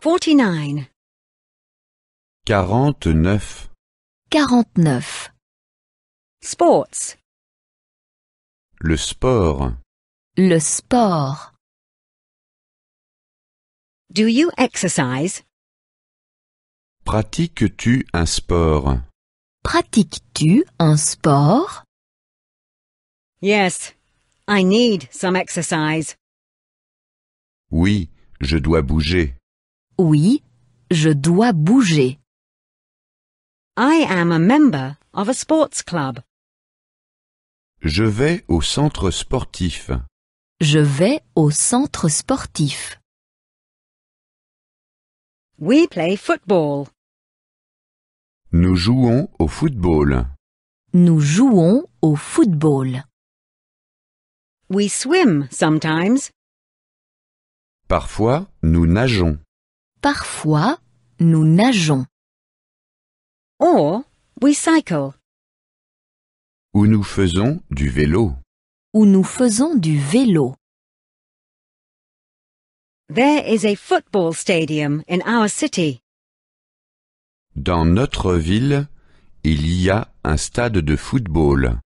49 quarante Quarante-neuf. Sports. Le sport. Le sport. Do you exercise? Pratiques-tu un sport? Pratiques-tu un sport? Yes, I need some exercise. Oui, je dois bouger. Oui, je dois bouger. I am a member of a sports club. Je vais au centre sportif. Je vais au centre sportif. We play football. Nous jouons au football. Nous jouons au football. We swim sometimes. Parfois, nous nageons. Parfois, nous nageons. Or, we cycle. Ou nous faisons du vélo. Ou nous faisons du vélo. There is a football stadium in our city. Dans notre ville, il y a un stade de football.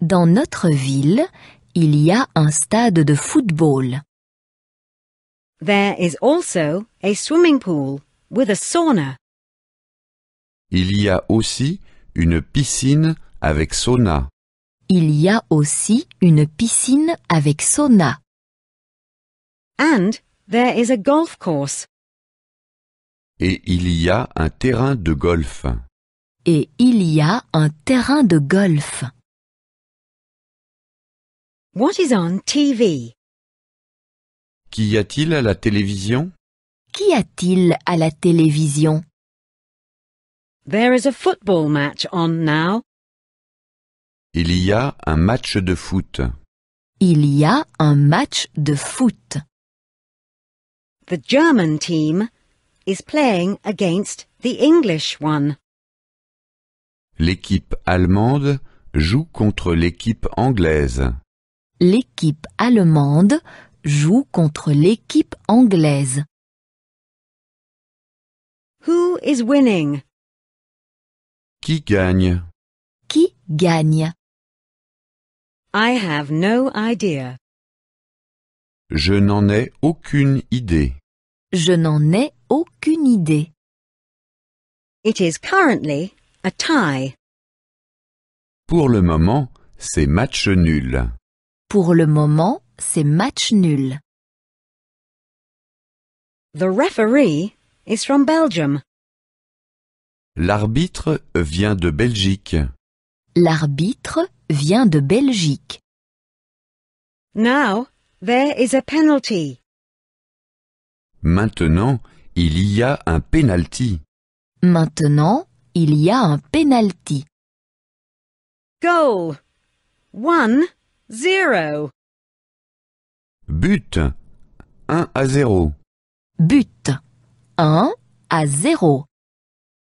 Dans notre ville, il y a un stade de football. There is also a swimming pool with a sauna. Il y a aussi une piscine avec sauna. Il y a aussi une piscine avec sauna. And there is a golf course. Et il y a un terrain de golf. Et il y a un terrain de golf. What is on TV? Qu'y a-t-il à la télévision? Qu'y a-t-il à la télévision? There is a football match on now. Il y a un match de foot. Il y a un match de foot. The German team is playing against the English one. L'équipe allemande joue contre l'équipe anglaise. L'équipe allemande joue contre l'équipe anglaise. Who is winning? Qui gagne? Qui gagne? I have no idea. Je n'en ai aucune idée. Je n'en ai aucune idée. It is currently a tie. Pour le moment, c'est match nul. Pour le moment, c'est match nul. The referee is from Belgium. L'arbitre vient de Belgique. L'arbitre vient de Belgique. Now, there is a penalty. Maintenant, il y a un penalty. Maintenant, il y a un penalty. Goal. 1 0 But 1 à 0. But 1 à 0.